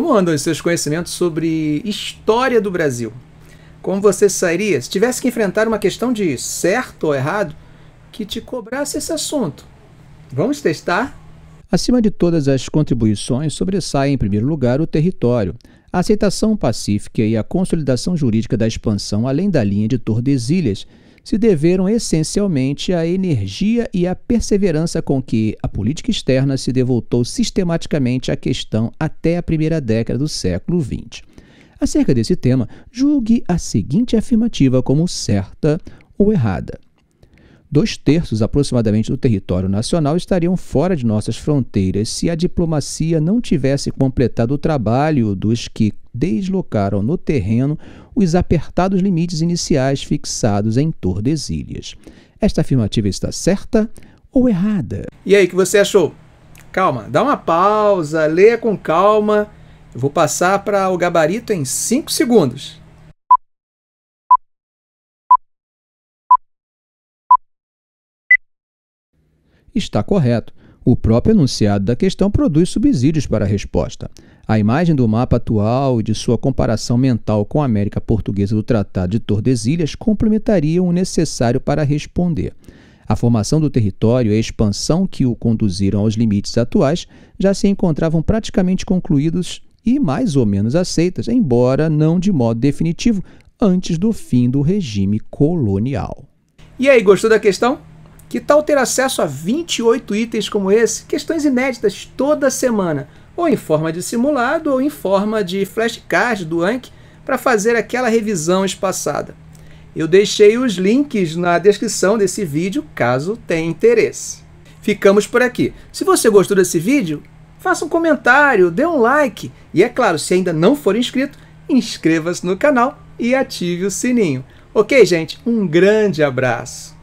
Como andam os seus conhecimentos sobre história do Brasil? Como você sairia se tivesse que enfrentar uma questão de certo ou errado que te cobrasse esse assunto? Vamos testar? Acima de todas as contribuições, sobressai em primeiro lugar o território. A aceitação pacífica e a consolidação jurídica da expansão além da linha de Tordesilhas se deveram essencialmente à energia e à perseverança com que a política externa se devotou sistematicamente à questão até a primeira década do século XX. Acerca desse tema, julgue a seguinte afirmativa como certa ou errada dois terços aproximadamente do território nacional estariam fora de nossas fronteiras se a diplomacia não tivesse completado o trabalho dos que deslocaram no terreno os apertados limites iniciais fixados em Tordesilhas. Esta afirmativa está certa ou errada? E aí, o que você achou? Calma, dá uma pausa, leia com calma. Eu vou passar para o gabarito em 5 segundos. está correto. O próprio enunciado da questão produz subsídios para a resposta. A imagem do mapa atual e de sua comparação mental com a América Portuguesa do Tratado de Tordesilhas complementariam o necessário para responder. A formação do território e a expansão que o conduziram aos limites atuais já se encontravam praticamente concluídos e mais ou menos aceitas, embora não de modo definitivo, antes do fim do regime colonial. E aí, gostou da questão? Que tal ter acesso a 28 itens como esse? Questões inéditas toda semana, ou em forma de simulado ou em forma de flashcard do Anki para fazer aquela revisão espaçada. Eu deixei os links na descrição desse vídeo caso tenha interesse. Ficamos por aqui. Se você gostou desse vídeo, faça um comentário, dê um like e, é claro, se ainda não for inscrito, inscreva-se no canal e ative o sininho. Ok, gente? Um grande abraço!